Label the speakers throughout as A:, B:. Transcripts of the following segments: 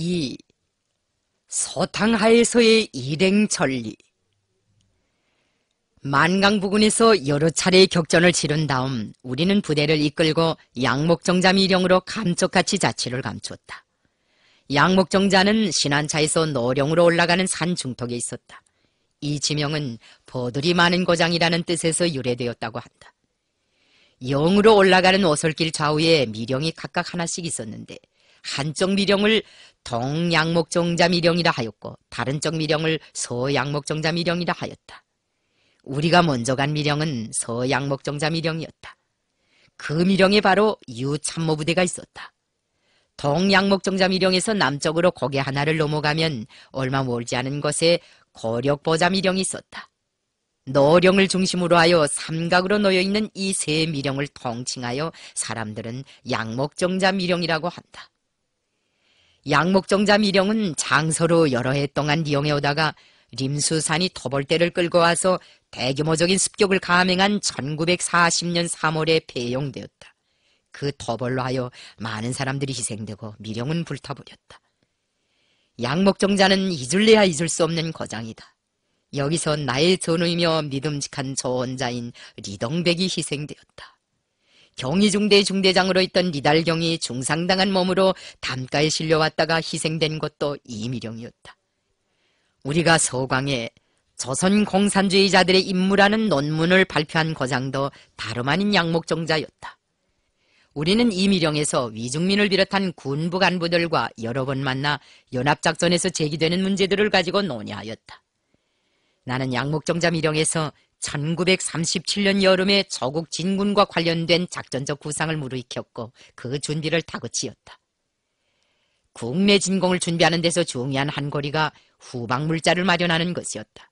A: 2. 서탕하에서의 일행 전리 만강 부근에서 여러 차례의 격전을 치른 다음 우리는 부대를 이끌고 양목정자 미령으로 감쪽같이 자취를 감추었다. 양목정자는 신한차에서 노령으로 올라가는 산 중턱에 있었다. 이 지명은 버들이 많은 고장이라는 뜻에서 유래되었다고 한다. 영으로 올라가는 오솔길 좌우에 미령이 각각 하나씩 있었는데 한쪽 미령을 동양목종자미령이라 하였고 다른 쪽 미령을 서양목종자미령이라 하였다. 우리가 먼저 간 미령은 서양목종자미령이었다. 그 미령에 바로 유참모부대가 있었다. 동양목종자미령에서 남쪽으로 고개 하나를 넘어가면 얼마 멀지 않은 곳에 거력보자미령이 있었다. 노령을 중심으로 하여 삼각으로 놓여있는 이 세 미령을 통칭하여 사람들은 양목종자미령이라고 한다. 양목정자 미령은 장서로 여러 해 동안 이용해 오다가 림수산이 터벌대를 끌고 와서 대규모적인 습격을 감행한 1940년 3월에 폐용되었다. 그 터벌로 하여 많은 사람들이 희생되고 미령은 불타버렸다. 양목정자는 잊을래야 잊을 수 없는 거장이다. 여기서 나의 전우이며 믿음직한 조언자인 리덩백이 희생되었다. 경희중대 중대장으로 있던 니달경이 중상당한 몸으로 담가에 실려왔다가 희생된 것도 이미령이었다. 우리가 서광에 조선공산주의자들의 임무라는 논문을 발표한 거장도 다름 아닌 양목정자였다. 우리는 이미령에서 위중민을 비롯한 군부 간부들과 여러 번 만나 연합작전에서 제기되는 문제들을 가지고 논의하였다. 나는 양목정자 미령에서 1937년 여름에 저국 진군과 관련된 작전적 구상을 무르익혔고 그 준비를 다그치었다 국내 진공을 준비하는 데서 중요한 한거리가 후방물자를 마련하는 것이었다.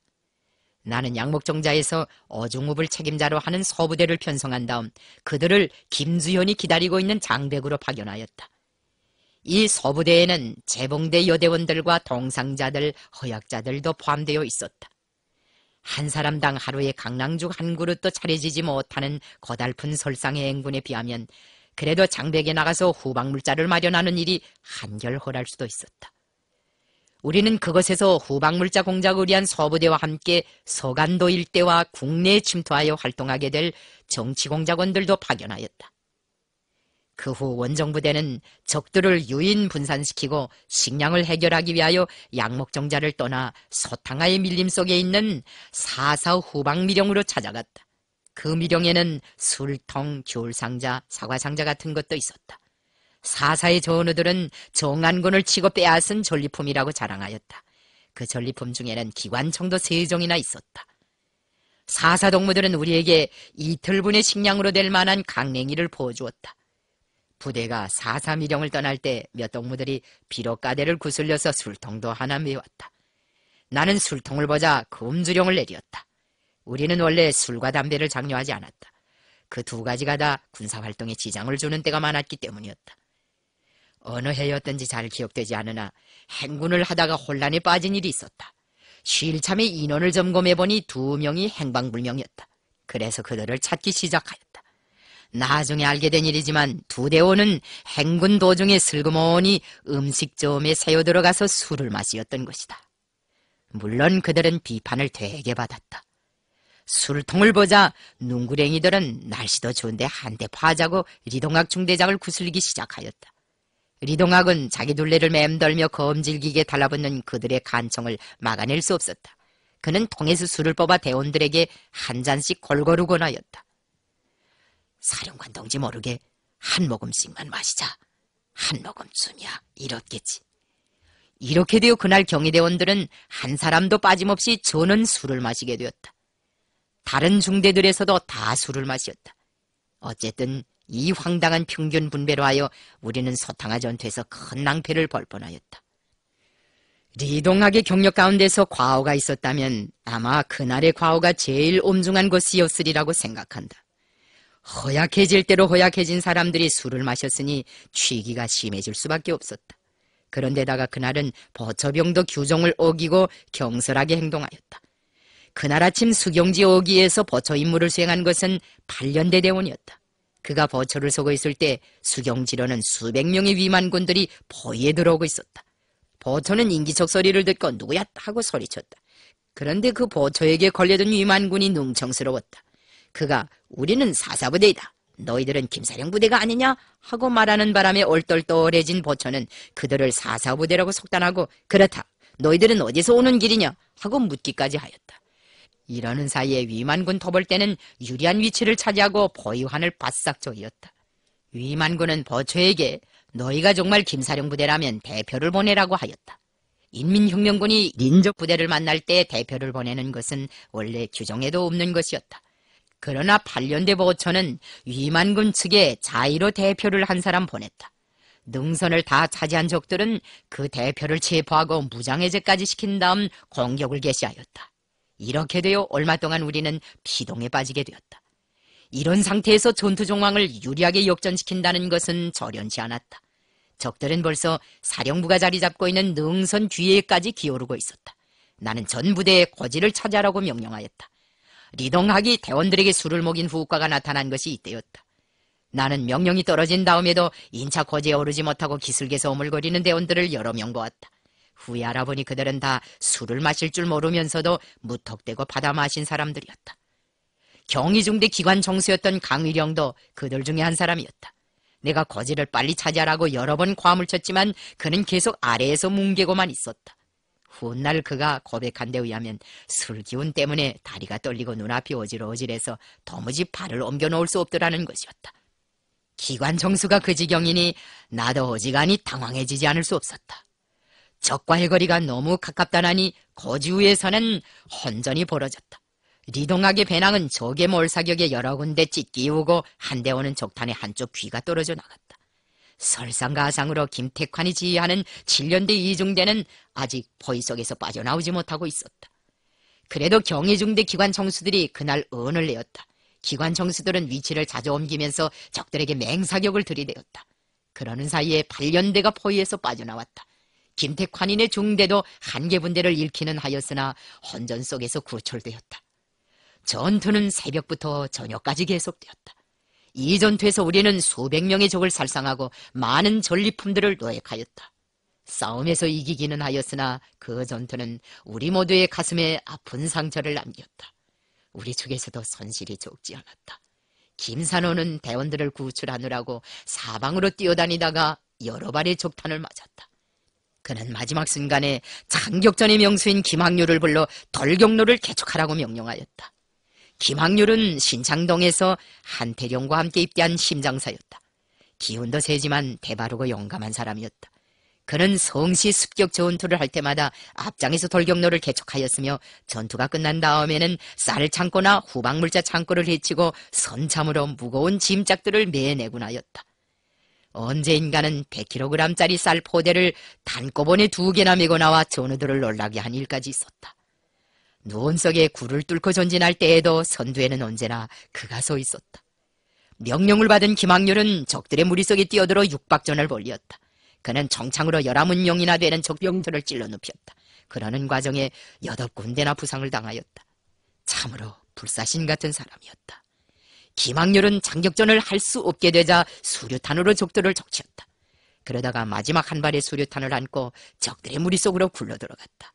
A: 나는 양목정자에서 어중읍을 책임자로 하는 서부대를 편성한 다음 그들을 김주현이 기다리고 있는 장백으로 파견하였다. 이 서부대에는 재봉대 여대원들과 동상자들, 허약자들도 포함되어 있었다. 한 사람당 하루에 강낭죽 한 그릇도 차려지지 못하는 거달픈 설상의 행군에 비하면 그래도 장백에 나가서 후방물자를 마련하는 일이 한결 허랄 수도 있었다. 우리는 그것에서 후방물자 공작을 위한 서부대와 함께 서간도 일대와 국내에 침투하여 활동하게 될 정치공작원들도 파견하였다. 그후 원정부대는 적들을 유인 분산시키고 식량을 해결하기 위하여 양목정자를 떠나 소탕하의 밀림 속에 있는 사사 후방 미령으로 찾아갔다. 그 미령에는 술통, 귤상자, 사과상자 같은 것도 있었다. 사사의 전우들은 정안군을 치고 빼앗은 전리품이라고 자랑하였다. 그 전리품 중에는 기관총도세 종이나 있었다. 사사 동무들은 우리에게 이틀분의 식량으로 될 만한 강냉이를 보여주었다. 부대가 사삼일령을 떠날 때 몇 동무들이 비록가대를 구슬려서 술통도 하나 메웠다. 나는 술통을 보자 금주령을 내렸다 우리는 원래 술과 담배를 장려하지 않았다. 그 두 가지가 다 군사활동에 지장을 주는 때가 많았기 때문이었다. 어느 해였던지 잘 기억되지 않으나 행군을 하다가 혼란에 빠진 일이 있었다. 쉴참의 인원을 점검해보니 두 명이 행방불명이었다. 그래서 그들을 찾기 시작하였다. 나중에 알게 된 일이지만 두대호는 행군 도중에 슬그머니 음식점에 새어 들어가서 술을 마시었던 것이다. 물론 그들은 비판을 되게 받았다. 술통을 보자 눈구랭이들은 날씨도 좋은데 한 대 파자고 리동학 중대장을 구슬리기 시작하였다. 리동학은 자기 둘레를 맴돌며 검질기게 달라붙는 그들의 간청을 막아낼 수 없었다. 그는 통에서 술을 뽑아 대원들에게 한 잔씩 골고루 권하였다. 사령관동지 모르게 한 모금씩만 마시자. 한 모금쯤이야. 이렇겠지. 이렇게 되어 그날 경희대원들은 한 사람도 빠짐없이 저는 술을 마시게 되었다. 다른 중대들에서도 다 술을 마셨다. 어쨌든 이 황당한 평균 분배로 하여 우리는 서탕화 전투에서 큰 낭패를 벌 뻔하였다. 리동학의 경력 가운데서 과오가 있었다면 아마 그날의 과오가 제일 엄중한 것이었으리라고 생각한다. 허약해질 대로 허약해진 사람들이 술을 마셨으니 취기가 심해질 수밖에 없었다. 그런데다가 그날은 버처병도 규정을 어기고 경솔하게 행동하였다. 그날 아침 수경지 어기에서 버처 임무를 수행한 것은 8년대 대원이었다. 그가 버처를 서고 있을 때 수경지로는 수백 명의 위만군들이 포위에 들어오고 있었다. 버처는 인기척 소리를 듣고 누구야 하고 소리쳤다. 그런데 그 버처에게 걸려든 위만군이 능청스러웠다. 그가 우리는 사사부대이다. 너희들은 김사령 부대가 아니냐? 하고 말하는 바람에 얼떨떨해진 보천은 그들을 사사부대라고 속단하고 그렇다. 너희들은 어디서 오는 길이냐? 하고 묻기까지 하였다. 이러는 사이에 위만군 토벌대는 유리한 위치를 차지하고 보유한을 바싹 조이었다. 위만군은 버처에게 너희가 정말 김사령 부대라면 대표를 보내라고 하였다. 인민혁명군이 민족 부대를 만날 때 대표를 보내는 것은 원래 규정에도 없는 것이었다. 그러나 8년대 보고처는 위만군 측에 자의로 대표를 한 사람 보냈다. 능선을 다 차지한 적들은 그 대표를 체포하고 무장해제까지 시킨 다음 공격을 개시하였다. 이렇게 되어 얼마 동안 우리는 피동에 빠지게 되었다. 이런 상태에서 전투 종황을 유리하게 역전시킨다는 것은 저련치 않았다. 적들은 벌써 사령부가 자리 잡고 있는 능선 뒤에까지 기어오르고 있었다. 나는 전부대의 거지를 차지하라고 명령하였다. 리동학이 대원들에게 술을 먹인 후과가 나타난 것이 이때였다. 나는 명령이 떨어진 다음에도 인차 거제에 오르지 못하고 기슭에서 오물거리는 대원들을 여러 명 보았다. 후에 알아보니 그들은 다 술을 마실 줄 모르면서도 무턱대고 받아 마신 사람들이었다. 경희중대 기관 정수였던 강의령도 그들 중에 한 사람이었다. 내가 거지를 빨리 차지하라고 여러 번 과음을 쳤지만 그는 계속 아래에서 뭉개고만 있었다. 훗날 그가 고백한 데 의하면 술 기운 때문에 다리가 떨리고 눈앞이 어지러워질해서 도무지 발을 옮겨 놓을 수 없더라는 것이었다. 기관 정수가 그 지경이니 나도 어지간히 당황해지지 않을 수 없었다. 적과의 거리가 너무 가깝다나니 거지위에서는 혼전이 벌어졌다. 리동학의 배낭은 적의 몰사격에 여러 군데 찢기우고 한대 오는 적탄의 한쪽 귀가 떨어져 나갔다. 설상가상으로 김택환이 지휘하는 7년대 이중대는 아직 포위 속에서 빠져나오지 못하고 있었다. 그래도 경희중대 기관 청수들이 그날 은을 내었다. 기관 청수들은 위치를 자주 옮기면서 적들에게 맹사격을 들이대었다. 그러는 사이에 8년대가 포위에서 빠져나왔다. 김택환인의 중대도 한계 분대를 잃기는 하였으나 헌전 속에서 구출되었다. 전투는 새벽부터 저녁까지 계속되었다. 이 전투에서 우리는 수백 명의 적을 살상하고 많은 전리품들을 노획하였다. 싸움에서 이기기는 하였으나 그 전투는 우리 모두의 가슴에 아픈 상처를 남겼다. 우리 쪽에서도 손실이 적지 않았다. 김산호는 대원들을 구출하느라고 사방으로 뛰어다니다가 여러 발의 적탄을 맞았다. 그는 마지막 순간에 장격전의 명수인 김학률을 불러 돌경로를 개척하라고 명령하였다. 김학률은 신창동에서 한태룡과 함께 입대한 심장사였다. 기운도 세지만 대바르고 용감한 사람이었다. 그는 성시 습격 전투를 할 때마다 앞장에서 돌격로를 개척하였으며 전투가 끝난 다음에는 쌀 창고나 후방물자 창고를 헤치고 선참으로 무거운 짐작들을 매내곤 하였다. 언제인가는 100kg짜리 쌀 포대를 단꺼번에 두 개나 메고 나와 전우들을 놀라게 한 일까지 있었다. 노원석에 굴을 뚫고 전진할 때에도 선두에는 언제나 그가 서 있었다. 명령을 받은 김학렬은 적들의 무리속에 뛰어들어 육박전을 벌렸다 그는 정창으로 열아문 명이나 되는 적병들을 찔러 눕혔다. 그러는 과정에 여덟 군데나 부상을 당하였다. 참으로 불사신 같은 사람이었다. 김학렬은 장격전을 할 수 없게 되자 수류탄으로 적들을 적치었다. 그러다가 마지막 한 발의 수류탄을 안고 적들의 무리속으로 굴러 들어갔다.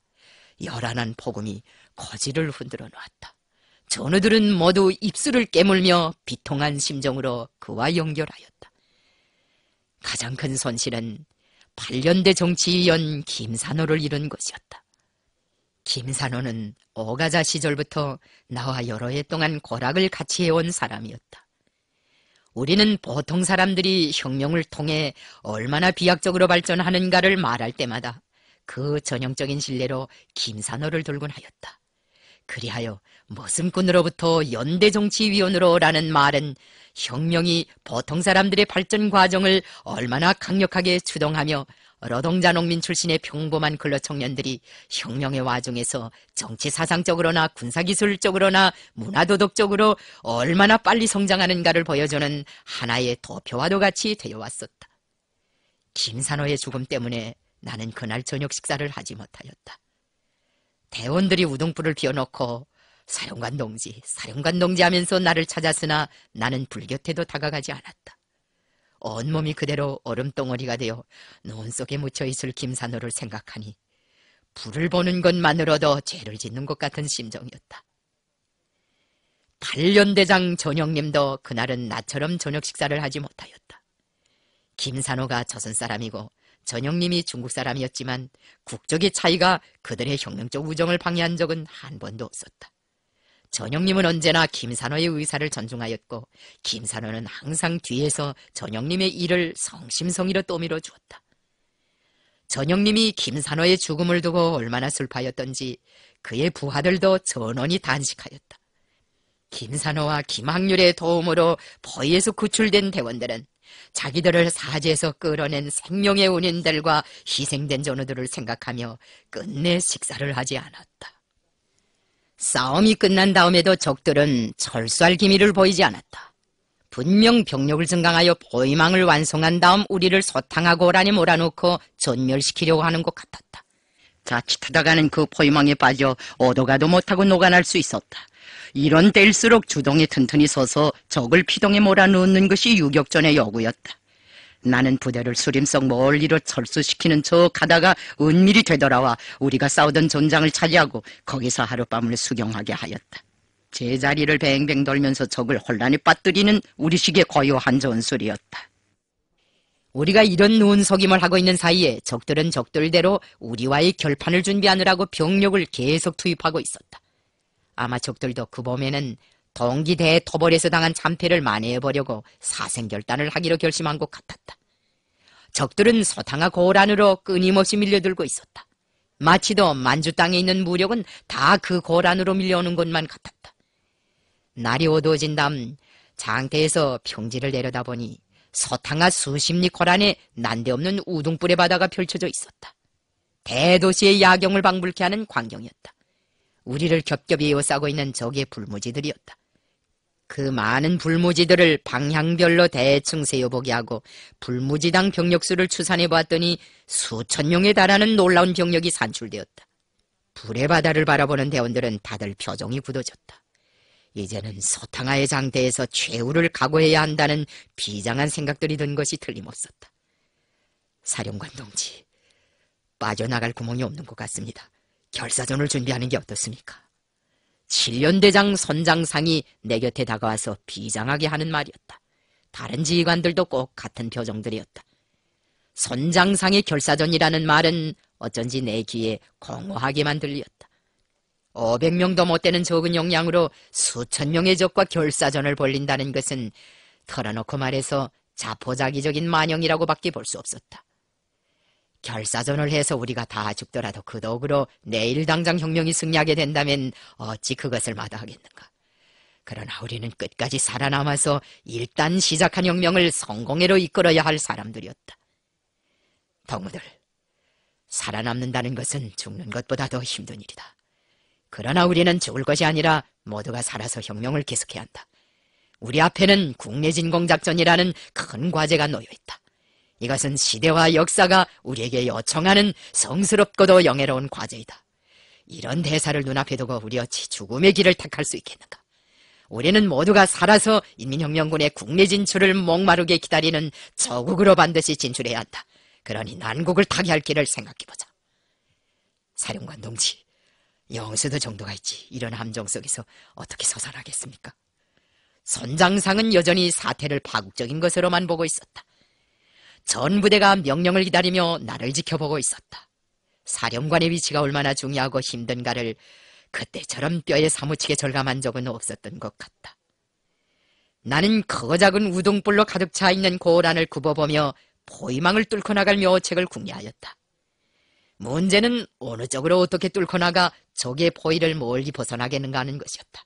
A: 열한한 폭음이 거지를 흔들어 놓았다 전우들은 모두 입술을 깨물며 비통한 심정으로 그와 연결하였다. 가장 큰 손실은 8년대 정치위원 김산호를 잃은 것이었다. 김산호는 오가자 시절부터 나와 여러 해 동안 거락을 같이 해온 사람이었다. 우리는 보통 사람들이 혁명을 통해 얼마나 비약적으로 발전하는가를 말할 때마다 그 전형적인 신뢰로 김산호를 돌곤 하였다. 그리하여 머슴꾼으로부터 연대정치위원으로라는 말은 혁명이 보통 사람들의 발전 과정을 얼마나 강력하게 추동하며 러동자 농민 출신의 평범한 근로 청년들이 혁명의 와중에서 정치 사상적으로나 군사기술적으로나 문화도덕적으로 얼마나 빨리 성장하는가를 보여주는 하나의 도표와도 같이 되어왔었다. 김산호의 죽음 때문에 나는 그날 저녁 식사를 하지 못하였다. 대원들이 우등불을 피워놓고 사령관 동지, 사령관 동지 하면서 나를 찾았으나 나는 불곁에도 다가가지 않았다. 온몸이 그대로 얼음덩어리가 되어 논 속에 묻혀있을 김산호를 생각하니 불을 보는 것만으로도 죄를 짓는 것 같은 심정이었다. 단련대장 전영님도 그날은 나처럼 저녁 식사를 하지 못하였다. 김산호가 저선 사람이고 전영님이 중국 사람이었지만 국적의 차이가 그들의 혁명적 우정을 방해한 적은 한 번도 없었다. 전영님은 언제나 김산호의 의사를 존중하였고 김산호는 항상 뒤에서 전영님의 일을 성심성의로 떠밀어 주었다. 전영님이 김산호의 죽음을 두고 얼마나 슬퍼하였던지 그의 부하들도 전원이 단식하였다. 김산호와 김학률의 도움으로 포위에서 구출된 대원들은 자기들을 사지에서 끌어낸 생명의 운인들과 희생된 전우들을 생각하며 끝내 식사를 하지 않았다. 싸움이 끝난 다음에도 적들은 철수할 기미를 보이지 않았다. 분명 병력을 증강하여 포위망을 완성한 다음 우리를 소탕하고 오라니 몰아놓고 전멸시키려고 하는 것 같았다. 자칫하다가는 그 포위망에 빠져 오도가도 못하고 녹아날 수 있었다. 이런 때일수록 주동이 튼튼히 서서 적을 피동에 몰아넣는 것이 유격전의 여구였다. 나는 부대를 수림성 멀리로 철수시키는 척 하다가 은밀히 되돌아와 우리가 싸우던 전장을 차지하고 거기서 하룻밤을 수경하게 하였다. 제자리를 뱅뱅 돌면서 적을 혼란에 빠뜨리는 우리식의 고요한 전술이었다. 우리가 이런 논속임을 하고 있는 사이에 적들은 적들대로 우리와의 결판을 준비하느라고 병력을 계속 투입하고 있었다. 아마척들도 그 봄에는 동기대회 토벌에서 당한 참패를 만회해보려고 사생결단을 하기로 결심한 것 같았다. 적들은 서탕아 고을 안으로 끊임없이 밀려들고 있었다. 마치도 만주 땅에 있는 무력은 다 그 고을 안으로 밀려오는 것만 같았다. 날이 어두워진 다음 장태에서 평지를 내려다보니 서탕아 수십 리 고란에 난데없는 우등불의 바다가 펼쳐져 있었다. 대도시의 야경을 방불케 하는 광경이었다. 우리를 겹겹이 요싸고 있는 적의 불무지들이었다그 많은 불무지들을 방향별로 대충 세어보게 하고 불무지당 병력수를 추산해 보았더니 수천 명에 달하는 놀라운 병력이 산출되었다. 불의 바다를 바라보는 대원들은 다들 표정이 굳어졌다. 이제는 소탕하의 장대에서 최후를 각오해야 한다는 비장한 생각들이 든 것이 틀림없었다. 사령관 동지, 빠져나갈 구멍이 없는 것 같습니다. 결사전을 준비하는 게 어떻습니까? 7년대장 선장상이 내 곁에 다가와서 비장하게 하는 말이었다. 다른 지휘관들도 꼭 같은 표정들이었다. 선장상의 결사전이라는 말은 어쩐지 내 귀에 공허하게만 들렸다. 500명도 못 되는 적은 용량으로 수천 명의 적과 결사전을 벌린다는 것은 털어놓고 말해서 자포자기적인 만영이라고밖에 볼 수 없었다. 결사전을 해서 우리가 다 죽더라도 그 덕으로 내일 당장 혁명이 승리하게 된다면 어찌 그것을 마다하겠는가. 그러나 우리는 끝까지 살아남아서 일단 시작한 혁명을 성공회로 이끌어야 할 사람들이었다. 덕무들, 살아남는다는 것은 죽는 것보다 더 힘든 일이다. 그러나 우리는 죽을 것이 아니라 모두가 살아서 혁명을 계속해야 한다. 우리 앞에는 국내 진공작전이라는 큰 과제가 놓여있다. 이것은 시대와 역사가 우리에게 요청하는 성스럽고도 영예로운 과제이다. 이런 대사를 눈앞에 두고 우리 어찌 죽음의 길을 택할 수 있겠는가? 우리는 모두가 살아서 인민혁명군의 국내 진출을 목마르게 기다리는 저국으로 반드시 진출해야 한다. 그러니 난국을 타개할 길을 생각해보자. 사령관 동지, 영수도 정도가 있지. 이런 함정 속에서 어떻게 서살하겠습니까? 선장상은 여전히 사태를 파국적인 것으로만 보고 있었다. 전 부대가 명령을 기다리며 나를 지켜보고 있었다. 사령관의 위치가 얼마나 중요하고 힘든가를 그때처럼 뼈에 사무치게 절감한 적은 없었던 것 같다. 나는 크고 작은 우동불로 가득 차 있는 고란을 굽어보며 포위망을 뚫고 나갈 묘책을 궁리하였다. 문제는 어느 쪽으로 어떻게 뚫고 나가 적의 포위를 멀리 벗어나겠는가 하는 것이었다.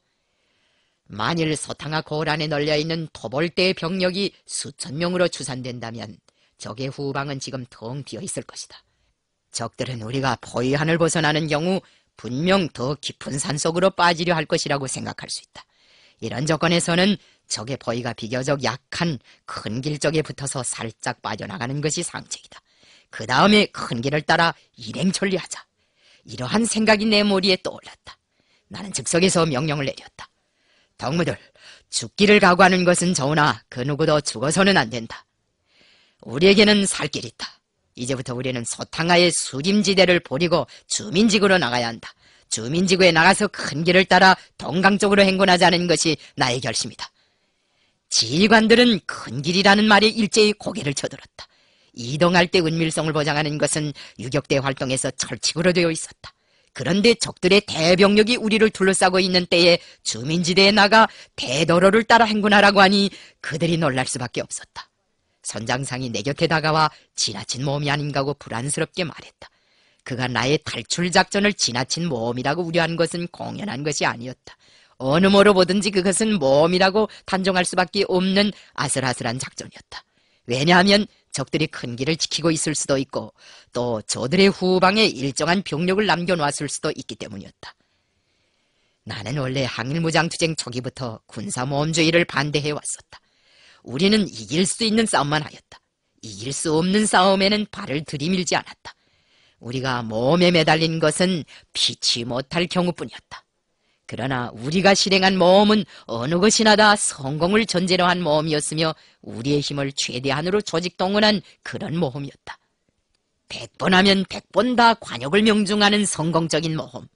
A: 만일 서탕아 고란에 널려있는 토벌대의 병력이 수천 명으로 추산된다면 적의 후방은 지금 텅 비어 있을 것이다. 적들은 우리가 포위한을 벗어나는 경우 분명 더 깊은 산속으로 빠지려 할 것이라고 생각할 수 있다. 이런 조건에서는 적의 포위가 비교적 약한 큰 길쪽에 붙어서 살짝 빠져나가는 것이 상책이다. 그 다음에 큰 길을 따라 일행천리하자. 이러한 생각이 내 머리에 떠올랐다. 나는 즉석에서 명령을 내렸다. 덕무들, 죽기를 각오하는 것은 저우나 그 누구도 죽어서는 안 된다. 우리에게는 살 길이 있다. 이제부터 우리는 소탕하의 수림지대를 버리고 주민지구로 나가야 한다. 주민지구에 나가서 큰 길을 따라 동강 쪽으로 행군하자는 것이 나의 결심이다. 지휘관들은 큰 길이라는 말에 일제히 고개를 쳐들었다. 이동할 때 은밀성을 보장하는 것은 유격대 활동에서 철칙으로 되어 있었다. 그런데 적들의 대병력이 우리를 둘러싸고 있는 때에 주민지대에 나가 대도로를 따라 행군하라고 하니 그들이 놀랄 수밖에 없었다. 선장상이 내 곁에 다가와 지나친 모험이 아닌가고 불안스럽게 말했다. 그가 나의 탈출 작전을 지나친 모험이라고 우려한 것은 공연한 것이 아니었다. 어느 모로 보든지 그것은 모험이라고 단정할 수밖에 없는 아슬아슬한 작전이었다. 왜냐하면 적들이 큰 길을 지키고 있을 수도 있고 또 저들의 후방에 일정한 병력을 남겨놓았을 수도 있기 때문이었다. 나는 원래 항일무장투쟁 초기부터 군사모험주의를 반대해왔었다. 우리는 이길 수 있는 싸움만 하였다. 이길 수 없는 싸움에는 발을 들이밀지 않았다. 우리가 몸에 매달린 것은 피치 못할 경우뿐이었다. 그러나 우리가 실행한 모험은 어느 것이나 다 성공을 전제로 한 모험이었으며 우리의 힘을 최대한으로 조직 동원한 그런 모험이었다. 백 번 하면 백 번 다 관역을 명중하는 성공적인 모험.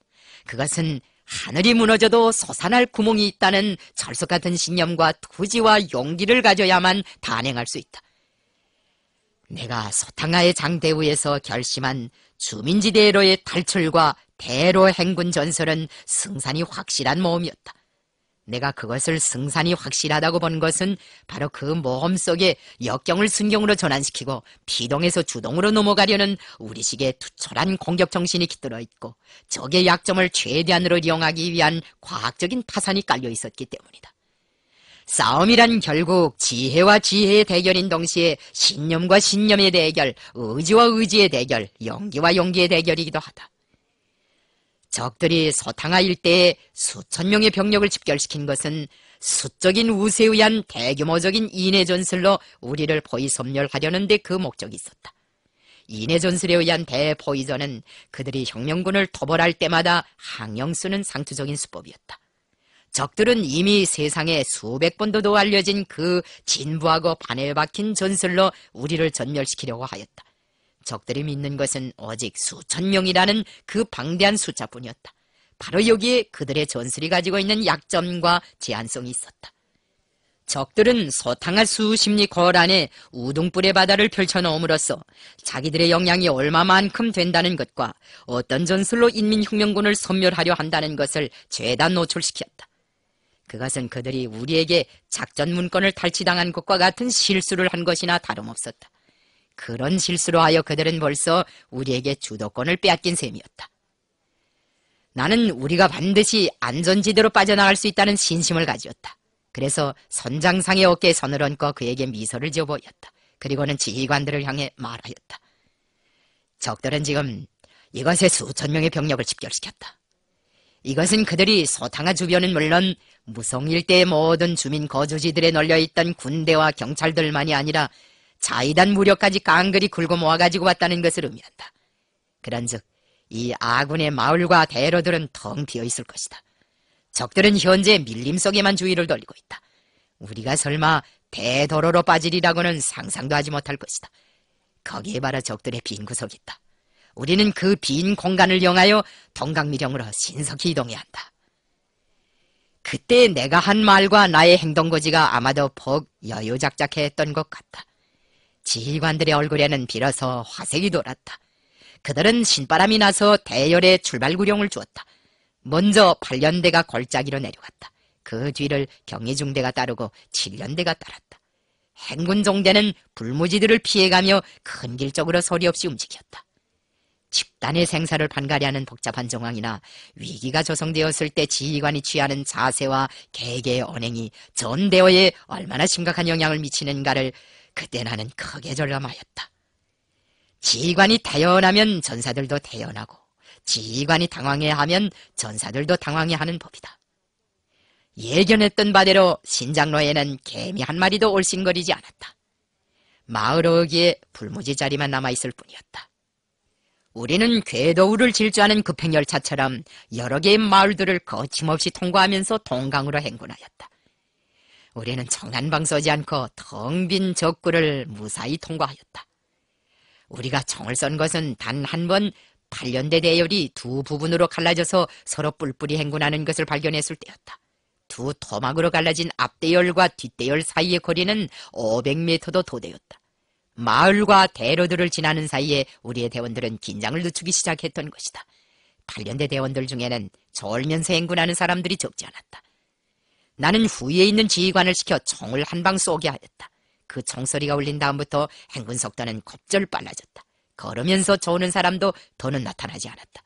A: 그것은 하늘이 무너져도 솟아날 구멍이 있다는 철석 같은 신념과 투지와 용기를 가져야만 단행할 수 있다. 내가 소탕하의 장대우에서 결심한 주민지대로의 탈출과 대로 행군 전설은 승산이 확실한 모험이었다. 내가 그것을 승산이 확실하다고 본 것은 바로 그 모험 속에 역경을 순경으로 전환시키고 피동에서 주동으로 넘어가려는 우리식의 투철한 공격 정신이 깃들어 있고 적의 약점을 최대한으로 이용하기 위한 과학적인 파산이 깔려 있었기 때문이다. 싸움이란 결국 지혜와 지혜의 대결인 동시에 신념과 신념의 대결, 의지와 의지의 대결, 용기와 용기의 대결이기도 하다. 적들이 서탕하 일때에 수천 명의 병력을 집결시킨 것은 수적인 우세에 의한 대규모적인 인해 전술로 우리를 포위 섬멸하려는 데 그 목적이 있었다. 인해 전술에 의한 대포위전은 그들이 혁명군을 토벌할 때마다 항영 쓰는 상투적인 수법이었다. 적들은 이미 세상에 수백 번도 더 알려진 그 진부하고 반해 박힌 전술로 우리를 전멸시키려고 하였다. 적들이 믿는 것은 오직 수천 명이라는 그 방대한 숫자뿐이었다. 바로 여기에 그들의 전술이 가지고 있는 약점과 제한성이 있었다. 적들은 소탕할 수십리 거란에 우동불의 바다를 펼쳐놓음으로써 자기들의 역량이 얼마만큼 된다는 것과 어떤 전술로 인민혁명군을 섬멸하려 한다는 것을 죄다 노출시켰다. 그것은 그들이 우리에게 작전 문건을 탈취당한 것과 같은 실수를 한 것이나 다름없었다. 그런 실수로 하여 그들은 벌써 우리에게 주도권을 빼앗긴 셈이었다. 나는 우리가 반드시 안전지대로 빠져나갈 수 있다는 신심을 가지었다. 그래서 선장상의 어깨에 선을 얹고 그에게 미소를 지어 보였다. 그리고는 지휘관들을 향해 말하였다. 적들은 지금 이것에 수천 명의 병력을 집결시켰다. 이것은 그들이 소탕아 주변은 물론 무성 일대의 모든 주민 거주지들에 널려 있던 군대와 경찰들만이 아니라 자이단 무력까지 깡그리 굴고 모아가지고 왔다는 것을 의미한다. 그런즉 이 아군의 마을과 대로들은 텅 비어 있을 것이다. 적들은 현재 밀림 속에만 주의를 돌리고 있다. 우리가 설마 대도로로 빠지리라고는 상상도 하지 못할 것이다. 거기에 바로 적들의 빈 구석이 있다. 우리는 그 빈 공간을 이용하여 동강미령으로 신속히 이동해야 한다. 그때 내가 한 말과 나의 행동거지가 아마도 벅 여유작작했던 것 같다. 지휘관들의 얼굴에는 비로소 화색이 돌았다. 그들은 신바람이 나서 대열의 출발구령을 주었다. 먼저 8년대가 골짜기로 내려갔다. 그 뒤를 경희중대가 따르고 7년대가 따랐다. 행군종대는 불무지들을 피해가며 큰 길적으로 소리 없이 움직였다. 집단의 생사를 반가리하는 복잡한 정황이나 위기가 조성되었을 때 지휘관이 취하는 자세와 계계의 언행이 전 대어에 얼마나 심각한 영향을 미치는가를 그때 나는 크게 절감하였다. 지휘관이 태연하면 전사들도 태연하고 지휘관이 당황해하면 전사들도 당황해하는 법이다. 예견했던 바대로 신장로에는 개미 한 마리도 올신거리지 않았다. 마을 어기에 불무지 자리만 남아있을 뿐이었다. 우리는 궤도우를 질주하는 급행열차처럼 여러 개의 마을들을 거침없이 통과하면서 동강으로 행군하였다. 우리는 청난방 서지 않고 텅 빈 적구를 무사히 통과하였다. 우리가 총을 쏜 것은 단 한번 8년대 대열이 두 부분으로 갈라져서 서로 뿔뿔이 행군하는 것을 발견했을 때였다. 두 토막으로 갈라진 앞대열과 뒷대열 사이의 거리는 500m도 도대였다 마을과 대로들을 지나는 사이에 우리의 대원들은 긴장을 늦추기 시작했던 것이다. 8년대 대원들 중에는 절면서 행군하는 사람들이 적지 않았다. 나는 후에 있는 지휘관을 시켜 총을 한 방 쏘게 하였다. 그 총소리가 울린 다음부터 행군 속도는 겁절 빨라졌다. 걸으면서 조는 사람도 더는 나타나지 않았다.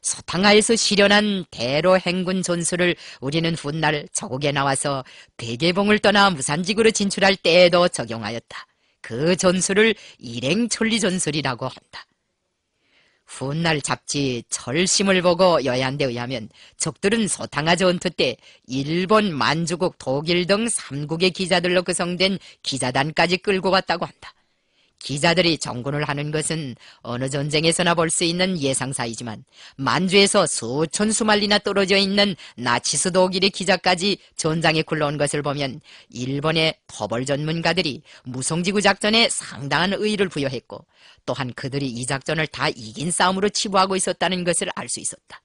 A: 소탕하에서 실현한 대로 행군 전술을 우리는 훗날 저국에 나와서 대개봉을 떠나 무산지구로 진출할 때에도 적용하였다. 그 전술을 일행천리 전술이라고 한다. 훗날 잡지 절심을 보고 여야한데 의하면 적들은 소탕아 전투 때 일본, 만주국, 독일 등 3국의 기자들로 구성된 기자단까지 끌고 왔다고 한다. 기자들이 정군을 하는 것은 어느 전쟁에서나 볼 수 있는 예상사이지만 만주에서 수천 수만리나 떨어져 있는 나치스 독일의 기자까지 전장에 굴러온 것을 보면 일본의 터벌 전문가들이 무성지구 작전에 상당한 의의를 부여했고 또한 그들이 이 작전을 다 이긴 싸움으로 치부하고 있었다는 것을 알 수 있었다.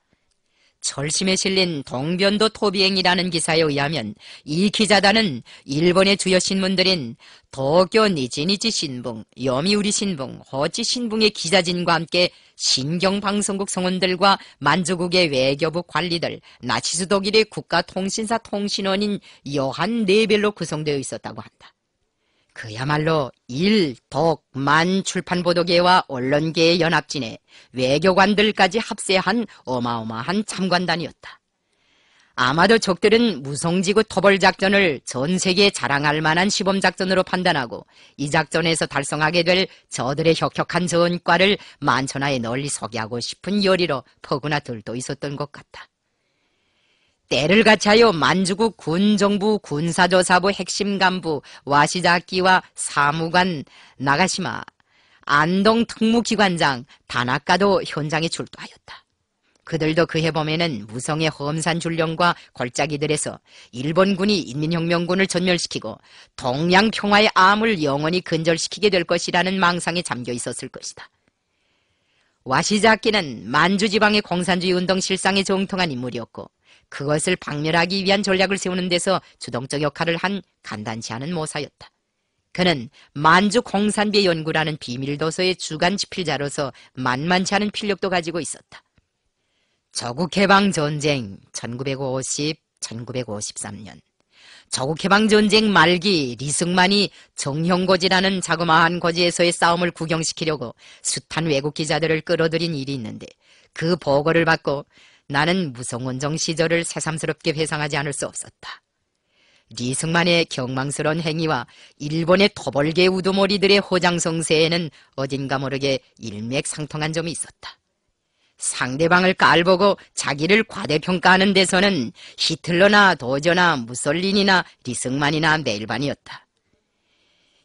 A: 철심에 실린 동변도 토비행이라는 기사에 의하면 이 기자단은 일본의 주요 신문들인 도쿄 니지니지 신봉, 여미우리 신봉, 허치 신봉의 기자진과 함께 신경방송국 성원들과 만주국의 외교부 관리들, 나치스 독일의 국가통신사 통신원인 여한 네벨로 구성되어 있었다고 한다. 그야말로 일, 독, 만 출판보도계와 언론계의 연합진에 외교관들까지 합세한 어마어마한 참관단이었다. 아마도 적들은 무성지구 토벌작전을전 세계에 자랑할 만한 시범작전으로 판단하고 이 작전에서 달성하게 될 저들의 혁혁한 전과를 만천하에 널리 소개하고 싶은 열의로 퍼구나 들도 있었던 것 같다. 때를 같이하여 만주국 군정부 군사조사부 핵심 간부 와시자키와 사무관 나가시마 안동 특무기관장 다나카도 현장에 출두하였다. 그들도 그해 봄에는 무성의 험산 줄령과 걸작이들에서 일본군이 인민혁명군을 전멸시키고 동양 평화의 암을 영원히 근절시키게 될 것이라는 망상에 잠겨 있었을 것이다. 와시자키는 만주 지방의 공산주의 운동 실상에 정통한 인물이었고 그것을 박멸하기 위한 전략을 세우는 데서 주동적 역할을 한 간단치 않은 모사였다. 그는 만주 공산비의 연구라는 비밀도서의 주간 지필자로서 만만치 않은 필력도 가지고 있었다. 저국해방전쟁 1950, 1953년 저국해방전쟁 말기 리승만이 정형거지라는 자그마한 거지에서의 싸움을 구경시키려고 숱한 외국 기자들을 끌어들인 일이 있는데 그 보고를 받고 나는 무성원정 시절을 새삼스럽게 회상하지 않을 수 없었다. 리승만의 경망스러운 행위와 일본의 토벌계 우두머리들의 호장성세에는 어딘가 모르게 일맥상통한 점이 있었다. 상대방을 깔보고 자기를 과대평가하는 데서는 히틀러나 도저나 무솔린이나 리승만이나 메일반이었다.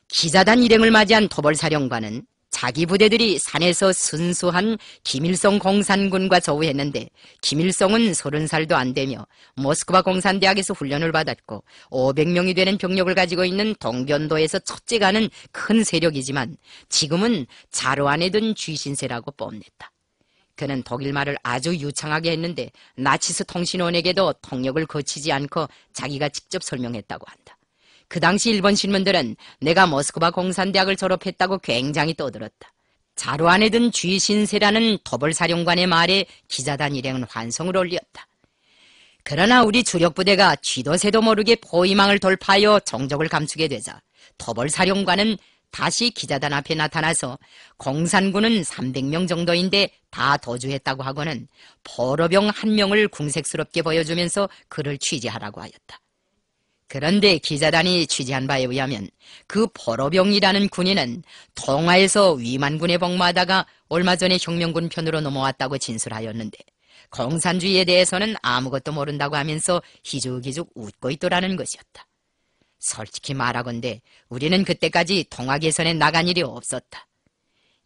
A: 기자단 일행을 맞이한 토벌사령관은 자기 부대들이 산에서 순수한 김일성 공산군과 저우했는데 김일성은 30살도 안 되며 모스크바 공산대학에서 훈련을 받았고 500명이 되는 병력을 가지고 있는 동변도에서 첫째가는 큰 세력이지만 지금은 자로 안에 든 쥐신세라고 뽐냈다. 그는 독일말을 아주 유창하게 했는데 나치스 통신원에게도 통역을 거치지 않고 자기가 직접 설명했다고 한다. 그 당시 일본 신문들은 내가 모스크바 공산대학을 졸업했다고 굉장히 떠들었다. 자루 안에 든 쥐신세라는 도벌사령관의 말에 기자단 일행은 환성을 올렸다. 그러나 우리 주력부대가 쥐도새도 모르게 포위망을 돌파하여 정적을 감추게 되자 도벌사령관은 다시 기자단 앞에 나타나서 공산군은 300명 정도인데 다 도주했다고 하고는 포로병 한 명을 궁색스럽게 보여주면서 그를 취재하라고 하였다. 그런데 기자단이 취재한 바에 의하면 그 포로병이라는 군인은 통화에서 위만군에 복무하다가 얼마 전에 혁명군 편으로 넘어왔다고 진술하였는데 공산주의에 대해서는 아무것도 모른다고 하면서 희죽희죽 웃고 있더라는 것이었다. 솔직히 말하건대 우리는 그때까지 통화개선에 나간 일이 없었다.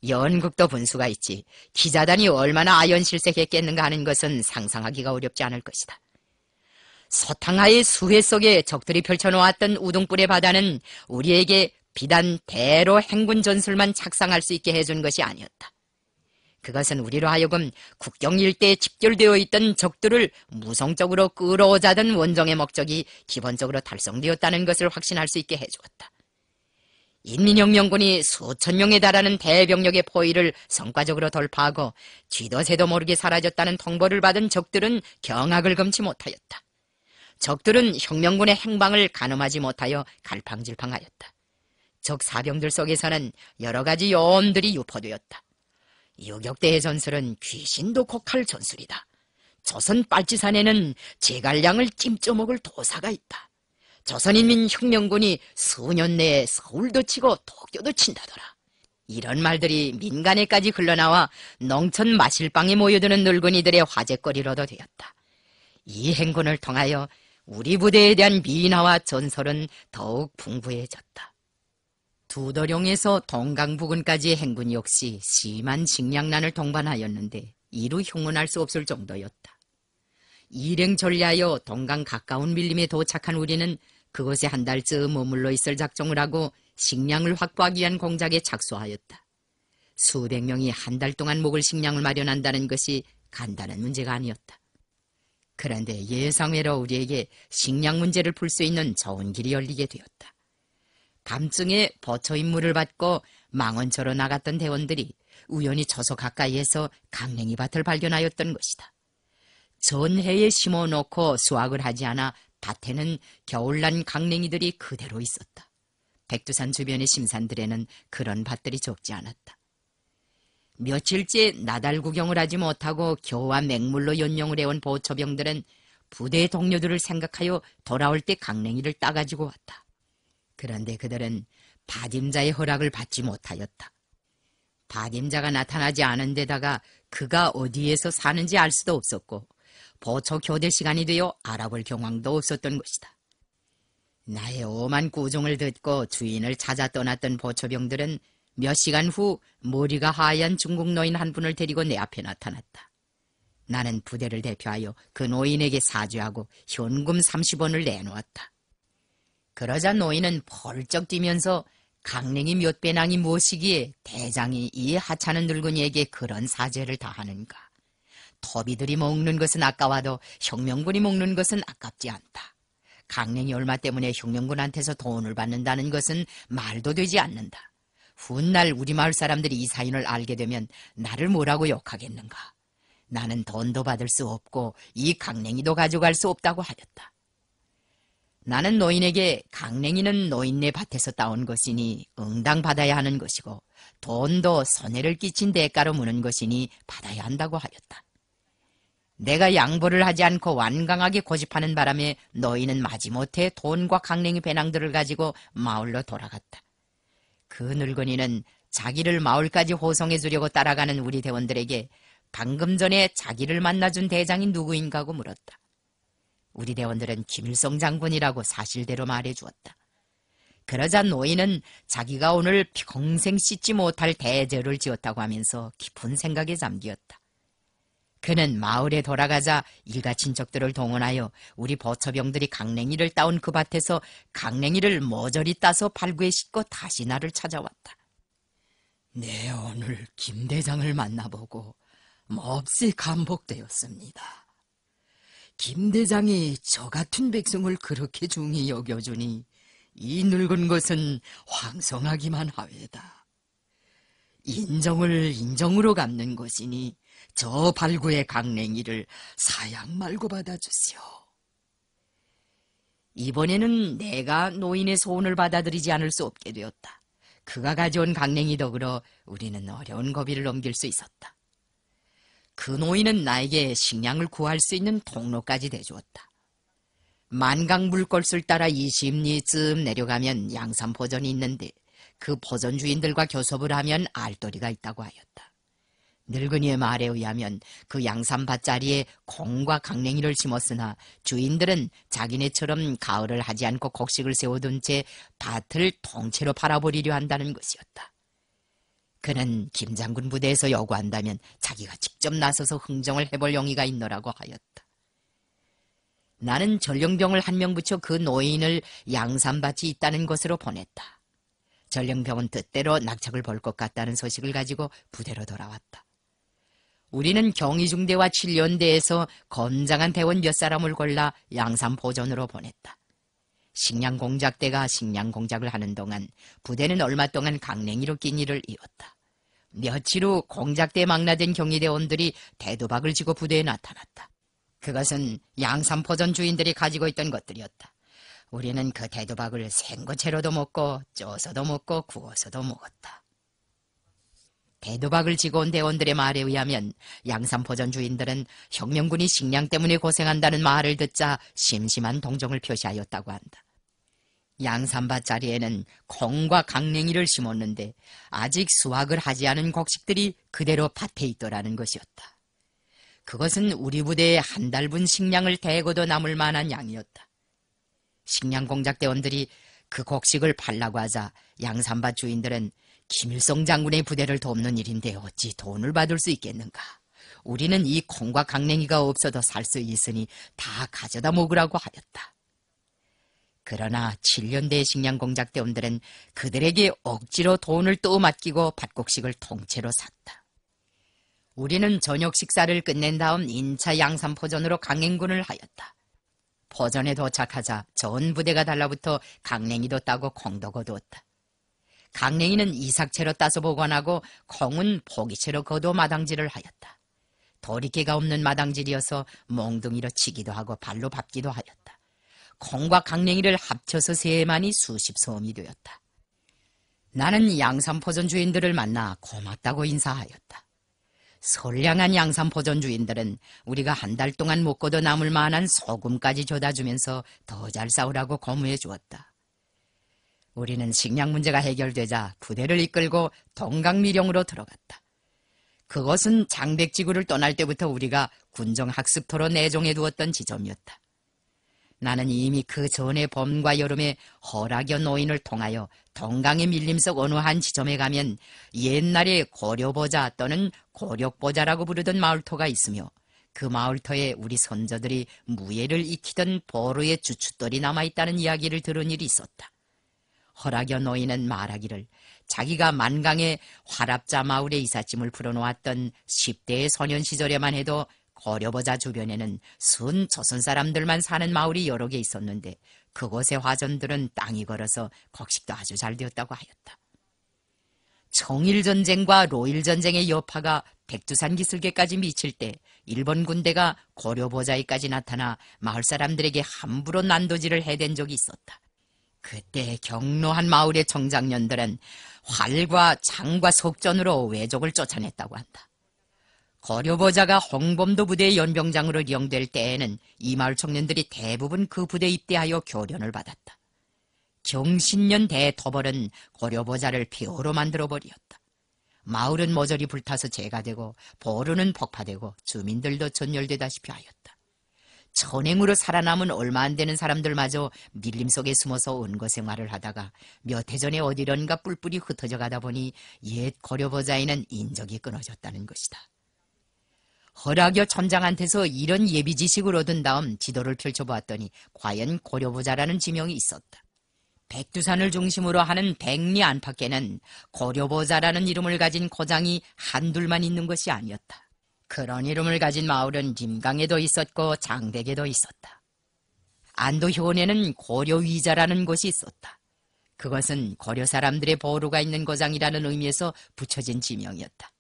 A: 연극도 분수가 있지 기자단이 얼마나 아연실색했겠는가 하는 것은 상상하기가 어렵지 않을 것이다. 서탕하의 수혜 속에 적들이 펼쳐놓았던 우동불의 바다는 우리에게 비단 대로 행군 전술만 착상할 수 있게 해준 것이 아니었다. 그것은 우리로 하여금 국경 일대에 집결되어 있던 적들을 무성적으로 끌어오자던 원정의 목적이 기본적으로 달성되었다는 것을 확신할 수 있게 해주었다. 인민혁명군이 수천 명에 달하는 대병력의 포위를 성과적으로 돌파하고 쥐도새도 모르게 사라졌다는 통보를 받은 적들은 경악을 금치 못하였다. 적들은 혁명군의 행방을 가늠하지 못하여 갈팡질팡하였다. 적 사병들 속에서는 여러 가지 여험들이 유포되었다. 유격대의 전술은 귀신도 혹할 전술이다. 조선 빨치산에는 제갈량을 찜쪄먹을 도사가 있다. 조선인민 혁명군이 수년 내에 서울도 치고 도쿄도 친다더라. 이런 말들이 민간에까지 흘러나와 농촌 마실방에 모여드는 늙은이들의 화제거리로도 되었다. 이 행군을 통하여 우리 부대에 대한 미나와 전설은 더욱 풍부해졌다. 두더룡에서 동강 부근까지의 행군 역시 심한 식량난을 동반하였는데 이루 흉언할 수 없을 정도였다. 일행전리하여 동강 가까운 밀림에 도착한 우리는 그곳에 한 달쯤 머물러 있을 작정을 하고 식량을 확보하기 위한 공작에 착수하였다. 수백 명이 한 달 동안 먹을 식량을 마련한다는 것이 간단한 문제가 아니었다. 그런데 예상외로 우리에게 식량 문제를 풀 수 있는 좋은 길이 열리게 되었다. 밤중에 버처 임무를 받고 망원처로 나갔던 대원들이 우연히 저소 가까이에서 강냉이 밭을 발견하였던 것이다. 전해에 심어놓고 수확을 하지 않아 밭에는 겨울난 강냉이들이 그대로 있었다. 백두산 주변의 심산들에는 그런 밭들이 적지 않았다. 며칠째 나달 구경을 하지 못하고 겨우와 맹물로 연명을 해온 보초병들은 부대 동료들을 생각하여 돌아올 때 강냉이를 따가지고 왔다. 그런데 그들은 바딤자의 허락을 받지 못하였다. 바딤자가 나타나지 않은 데다가 그가 어디에서 사는지 알 수도 없었고 보초 교대 시간이 되어 알아볼 경황도 없었던 것이다. 나의 오만 꾸중을 듣고 주인을 찾아 떠났던 보초병들은 몇 시간 후 머리가 하얀 중국 노인 한 분을 데리고 내 앞에 나타났다. 나는 부대를 대표하여 그 노인에게 사죄하고 현금 30원을 내놓았다. 그러자 노인은 벌쩍 뛰면서 강냉이 몇 배낭이 무엇이기에 대장이 이 하찮은 늙은이에게 그런 사죄를 다하는가. 토비들이 먹는 것은 아까워도 혁명군이 먹는 것은 아깝지 않다. 강냉이 얼마 때문에 혁명군한테서 돈을 받는다는 것은 말도 되지 않는다. 훗날 우리 마을 사람들이 이 사인을 알게 되면 나를 뭐라고 욕하겠는가. 나는 돈도 받을 수 없고 이 강냉이도 가져갈 수 없다고 하였다. 나는 노인에게 강냉이는 노인네 밭에서 따온 것이니 응당받아야 하는 것이고 돈도 손해를 끼친 대가로 무는 것이니 받아야 한다고 하였다. 내가 양보를 하지 않고 완강하게 고집하는 바람에 너희는 마지못해 돈과 강냉이 배낭들을 가지고 마을로 돌아갔다. 그 늙은이는 자기를 마을까지 호송해 주려고 따라가는 우리 대원들에게 방금 전에 자기를 만나준 대장이 누구인가 고 물었다. 우리 대원들은 김일성 장군이라고 사실대로 말해 주었다. 그러자 노인은 자기가 오늘 평생 씻지 못할 대죄를 지었다고 하면서 깊은 생각에 잠기었다. 그는 마을에 돌아가자 일가 친척들을 동원하여 우리 버처병들이 강냉이를 따온 그 밭에서 강냉이를 머저리 따서 발구에 싣고 다시 나를 찾아왔다. 네, 오늘 김 대장을 만나보고 몹시 감복되었습니다. 김 대장이 저 같은 백성을 그렇게 중히 여겨주니 이 늙은 것은 황성하기만 하외다. 인정을 인정으로 갚는 것이니 저 발구의 강냉이를 사양 말고 받아주시오. 이번에는 내가 노인의 소원을 받아들이지 않을 수 없게 되었다. 그가 가져온 강냉이 덕으로 우리는 어려운 거비를 넘길 수 있었다. 그 노인은 나에게 식량을 구할 수 있는 통로까지 대주었다. 만강 물골을 따라 20리쯤 내려가면 양산 포전이 있는데 그 포전 주인들과 교섭을 하면 알도이가 있다고 하였다. 늙은이의 말에 의하면 그 양산 밭자리에 콩과 강냉이를 심었으나 주인들은 자기네처럼 가을을 하지 않고 곡식을 세워둔 채 밭을 통째로 팔아버리려 한다는 것이었다. 그는 김장군 부대에서 요구한다면 자기가 직접 나서서 흥정을 해볼 용의가 있노라고 하였다. 나는 전령병을 한 명 붙여 그 노인을 양산밭이 있다는 것으로 보냈다. 전령병은 뜻대로 낙착을 볼 것 같다는 소식을 가지고 부대로 돌아왔다. 우리는 경희중대와 칠연대에서 건장한 대원 몇 사람을 골라 양산 보전으로 보냈다. 식량공작대가 식량공작을 하는 동안 부대는 얼마 동안 강냉이로 끼니를 이었다. 며칠 후 공작대 에 망라된 경희대원들이 대도박을 지고 부대에 나타났다. 그것은 양산포전 주인들이 가지고 있던 것들이었다. 우리는 그 대도박을 생고채로도 먹고 쪄서도 먹고 구워서도 먹었다. 배도박을 지고 온 대원들의 말에 의하면 양산포전 주인들은 혁명군이 식량 때문에 고생한다는 말을 듣자 심심한 동정을 표시하였다고 한다. 양산밭 자리에는 콩과 강냉이를 심었는데 아직 수확을 하지 않은 곡식들이 그대로 밭에 있더라는 것이었다. 그것은 우리 부대의 한 달 분 식량을 대고도 남을 만한 양이었다. 식량 공작대원들이 그 곡식을 팔라고 하자 양산밭 주인들은 김일성 장군의 부대를 돕는 일인데 어찌 돈을 받을 수 있겠는가? 우리는 이 콩과 강냉이가 없어도 살 수 있으니 다 가져다 먹으라고 하였다. 그러나 7년대 식량 공작 대원들은 그들에게 억지로 돈을 또 맡기고 밭곡식을 통째로 샀다. 우리는 저녁 식사를 끝낸 다음 인차 양산 포전으로 강행군을 하였다. 포전에 도착하자 전 부대가 달라붙어 강냉이도 따고 콩도 거두었다. 강냉이는 이삭채로 따서 보관하고 콩은 포기채로 거둬 마당질을 하였다. 도리개가 없는 마당질이어서 몽둥이로 치기도 하고 발로 밟기도 하였다. 콩과 강냉이를 합쳐서 세만이 수십 소음이 되었다. 나는 양산포전 주인들을 만나 고맙다고 인사하였다. 선량한 양산포전 주인들은 우리가 한 달 동안 못 걷어 남을 만한 소금까지 줘다 주면서 더 잘 싸우라고 고무해 주었다. 우리는 식량 문제가 해결되자 부대를 이끌고 동강미령으로 들어갔다. 그것은 장백지구를 떠날 때부터 우리가 군정학습토로 내종해 두었던 지점이었다. 나는 이미 그 전의 봄과 여름에 허락여 노인을 통하여 동강의 밀림 속 어느 한 지점에 가면 옛날에 고려보자 또는 고력보자라고 부르던 마을토가 있으며 그 마을터에 우리 선조들이 무예를 익히던 보루의 주춧돌이 남아있다는 이야기를 들은 일이 있었다. 허락여 노인는 말하기를 자기가 만강의 화랍자 마을에 이삿짐을 풀어놓았던 10대의 소년 시절에만 해도 거려보자 주변에는 순 조선 사람들만 사는 마을이 여러 개 있었는데 그곳의 화전들은 땅이 걸어서 곡식도 아주 잘 되었다고 하였다. 청일전쟁과 로일전쟁의 여파가 백두산 기슭에까지 미칠 때 일본 군대가 고려보자이까지 나타나 마을 사람들에게 함부로 난도질을 해댄 적이 있었다. 그때 경로한 마을의 청장년들은 활과 장과 속전으로 외족을 쫓아냈다고 한다. 거려보자가 홍범도 부대의 연병장으로 임용될 때에는 이 마을 청년들이 대부분 그 부대에 입대하여 교련을 받았다. 경신년 대토벌은 고려보자를 폐허로 만들어버렸다. 마을은 모조리 불타서 재가 되고 보루는 폭파되고 주민들도 전열되다시피 하였다. 천행으로 살아남은 얼마 안 되는 사람들마저 밀림 속에 숨어서 은거생활을 하다가 몇 해 전에 어디론가 뿔뿔이 흩어져 가다 보니 옛 고려보자에는 인적이 끊어졌다는 것이다. 허락여 천장한테서 이런 예비 지식을 얻은 다음 지도를 펼쳐보았더니 과연 고려보자라는 지명이 있었다. 백두산을 중심으로 하는 백리 안팎에는 고려보자라는 이름을 가진 고장이 한둘만 있는 것이 아니었다. 그런 이름을 가진 마을은 림강에도 있었고 장댁에도 있었다. 안도효원에는 고려위자라는 곳이 있었다. 그것은 고려 사람들의 보루가 있는 고장이라는 의미에서 붙여진 지명이었다.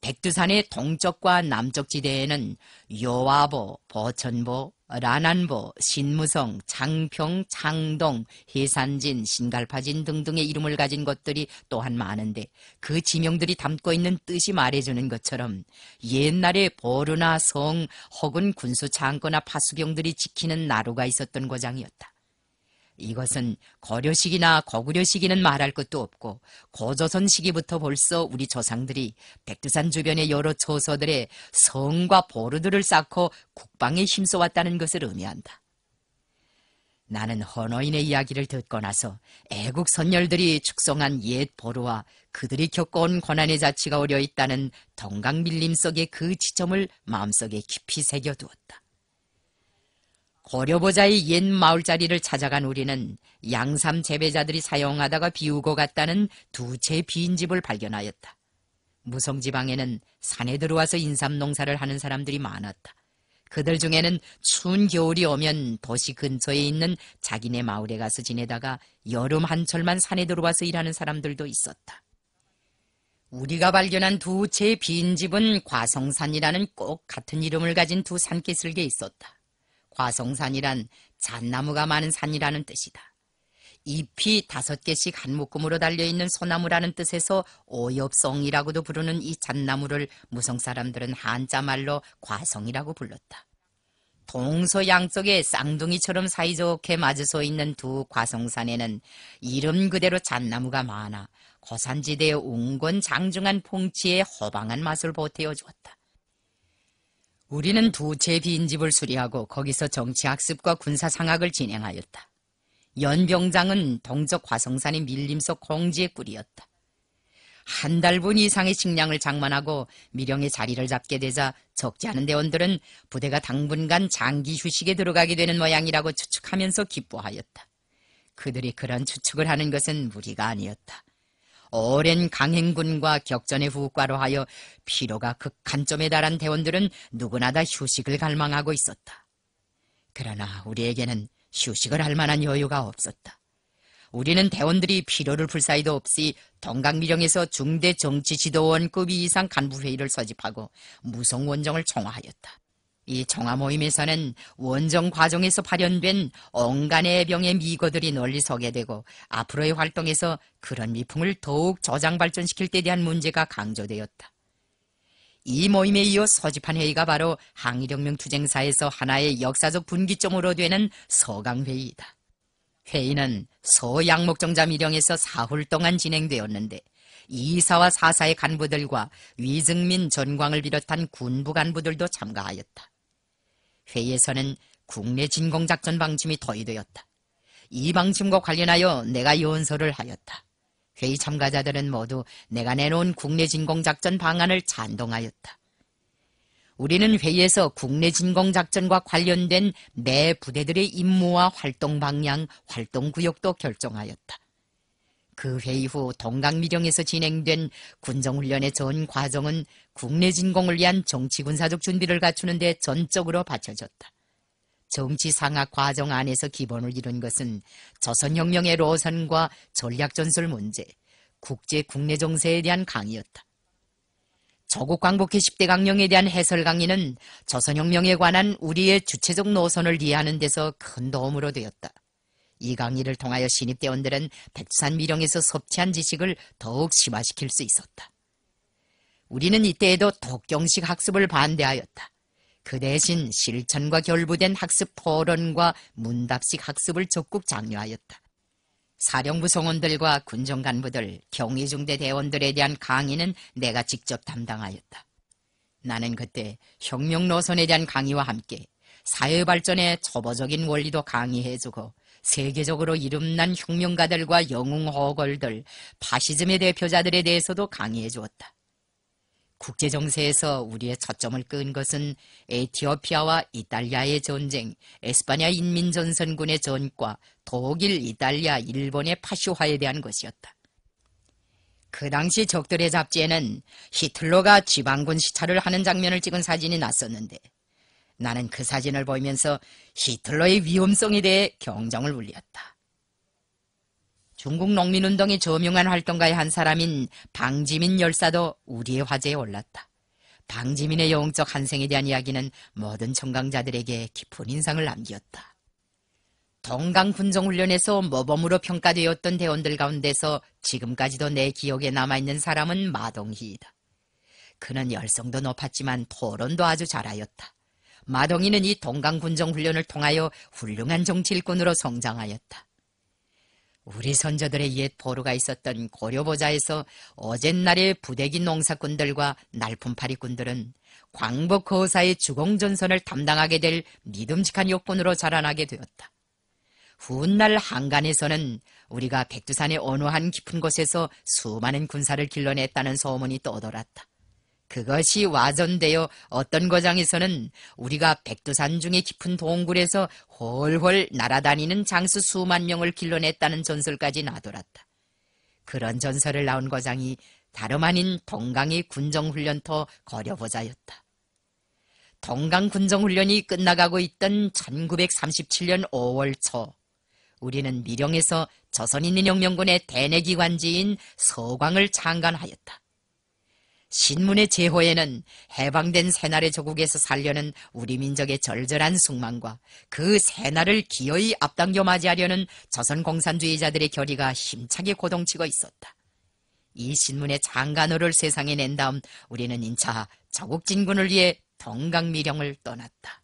A: 백두산의 동쪽과 남쪽 지대에는 요와보, 보천보, 라난보, 신무성, 장평, 장동, 해산진, 신갈파진 등등의 이름을 가진 것들이 또한 많은데 그 지명들이 담고 있는 뜻이 말해주는 것처럼 옛날에 보루나 성 혹은 군수 장거나 파수경들이 지키는 나루가 있었던 고장이었다. 이것은 거려시기나 거구려시기는 말할 것도 없고 고조선 시기부터 벌써 우리 조상들이 백두산 주변의 여러 초서들의 성과 보루들을 쌓고 국방에 힘써왔다는 것을 의미한다. 나는 헌어인의 이야기를 듣고 나서 애국 선열들이 축성한 옛 보루와 그들이 겪어온 권한의 자취가 어려 있다는 동강 밀림 속의 그 지점을 마음속에 깊이 새겨두었다. 고려보자의 옛 마을자리를 찾아간 우리는 양삼 재배자들이 사용하다가 비우고 갔다는 두채 빈집을 발견하였다. 무성지방에는 산에 들어와서 인삼 농사를 하는 사람들이 많았다. 그들 중에는 추운 겨울이 오면 도시 근처에 있는 자기네 마을에 가서 지내다가 여름 한철만 산에 들어와서 일하는 사람들도 있었다. 우리가 발견한 두채 빈집은 과성산이라는 꼭 같은 이름을 가진 두 산기슭에 있었다. 화성산이란 잣나무가 많은 산이라는 뜻이다. 잎이 다섯 개씩 한 묶음으로 달려있는 소나무라는 뜻에서 오엽성이라고도 부르는 이 잣나무를 무성 사람들은 한자말로 과성이라고 불렀다. 동서 양쪽에 쌍둥이처럼 사이좋게 맞으서 있는 두 과성산에는 이름 그대로 잣나무가 많아 고산지대의 웅건 장중한 풍치에 허방한 맛을 보태어 주었다. 우리는 두채 빈집을 수리하고 거기서 정치학습과 군사상학을 진행하였다. 연병장은 동적 화성산의 밀림 속 공지의 꿀이었다. 한 달 분 이상의 식량을 장만하고 미령의 자리를 잡게 되자 적지 않은 대원들은 부대가 당분간 장기 휴식에 들어가게 되는 모양이라고 추측하면서 기뻐하였다. 그들이 그런 추측을 하는 것은 무리가 아니었다. 오랜 강행군과 격전의 후과로 하여 피로가 극한점에 달한 대원들은 누구나 다 휴식을 갈망하고 있었다. 그러나 우리에게는 휴식을 할 만한 여유가 없었다. 우리는 대원들이 피로를 풀사이도 없이 동강미령에서 중대 정치지도원급 이상 간부회의를 서집하고 무성원정을 청하였다. 이 정화 모임에서는 원정 과정에서 발현된 엉간의 병의 미거들이 널리 서게 되고 앞으로의 활동에서 그런 미풍을 더욱 저장 발전시킬 때 대한 문제가 강조되었다. 이 모임에 이어 서집한 회의가 바로 항일혁명 투쟁사에서 하나의 역사적 분기점으로 되는 서강회의다. 이 회의는 서양목정자 미령에서 사흘 동안 진행되었는데 이사와 사사의 간부들과 위증민 전광을 비롯한 군부 간부들도 참가하였다. 회의에서는 국내 진공작전 방침이 더의되었다이 방침과 관련하여 내가 연설을 하였다. 회의 참가자들은 모두 내가 내놓은 국내 진공작전 방안을 찬동하였다. 우리는 회의에서 국내 진공작전과 관련된 내 부대들의 임무와 활동 방향, 활동 구역도 결정하였다. 그 회의 후 동강미령에서 진행된 군정훈련의 전 과정은 국내 진공을 위한 정치군사적 준비를 갖추는 데 전적으로 바쳐졌다. 정치 상학 과정 안에서 기본을 이룬 것은 조선혁명의 로선과 전략전술 문제, 국제 국내 정세에 대한 강의였다. 조국 광복회 10대 강령에 대한 해설 강의는 조선혁명에 관한 우리의 주체적 노선을 이해하는 데서 큰 도움으로 되었다. 이 강의를 통하여 신입대원들은 백산미령에서 섭취한 지식을 더욱 심화시킬 수 있었다. 우리는 이때에도 독경식 학습을 반대하였다. 그 대신 실천과 결부된 학습 토론과 문답식 학습을 적극 장려하였다. 사령부 성원들과 군정 간부들, 경위중대 대원들에 대한 강의는 내가 직접 담당하였다. 나는 그때 혁명 노선에 대한 강의와 함께 사회 발전의 초보적인 원리도 강의해주고 세계적으로 이름난 혁명가들과 영웅 허걸들, 파시즘의 대표자들에 대해서도 강의해 주었다. 국제정세에서 우리의 초점을 끈 것은 에티오피아와 이탈리아의 전쟁, 에스파냐 인민전선군의 전과, 독일, 이탈리아, 일본의 파쇼화에 대한 것이었다. 그 당시 적들의 잡지에는 히틀러가 지방군 시찰을 하는 장면을 찍은 사진이 났었는데 나는 그 사진을 보면서 이 히틀러의 위험성에 대해 경정을 울렸다. 중국 농민운동이 저명한 활동가의 한 사람인 방지민 열사도 우리의 화제에 올랐다. 방지민의 영웅적 한생에 대한 이야기는 모든 청강자들에게 깊은 인상을 남겼다. 동강군정훈련에서 모범으로 평가되었던 대원들 가운데서 지금까지도 내 기억에 남아있는 사람은 마동희이다. 그는 열성도 높았지만 토론도 아주 잘하였다. 마동이는 이 동강군정 훈련을 통하여 훌륭한 정치 일꾼으로 성장하였다. 우리 선조들의 옛 포로가 있었던 고려보좌에서 어젯날의 부대기 농사꾼들과 날품파리꾼들은 광복 호사의 주공전선을 담당하게 될 믿음직한 요건으로 자라나게 되었다. 훗날 한간에서는 우리가 백두산의 어느 한 깊은 곳에서 수많은 군사를 길러냈다는 소문이 떠돌았다. 그것이 와전되어 어떤 거장에서는 우리가 백두산 중에 깊은 동굴에서 홀홀 날아다니는 장수 수만 명을 길러냈다는 전설까지 나돌았다. 그런 전설을 나온 거장이 다름 아닌 동강의 군정훈련터 거려보자였다. 동강 군정훈련이 끝나가고 있던 1937년 5월 초 우리는 미령에서 조선인민혁명군의 대내기관지인 서광을 창간하였다. 신문의 제호에는 해방된 새날의 조국에서 살려는 우리 민족의 절절한 숙망과 그새날을 기어이 앞당겨 맞이하려는 조선 공산주의자들의 결의가 힘차게 고동치고 있었다. 이 신문의 장간호를 세상에 낸 다음 우리는 인차 조국 진군을 위해 동강미령을 떠났다.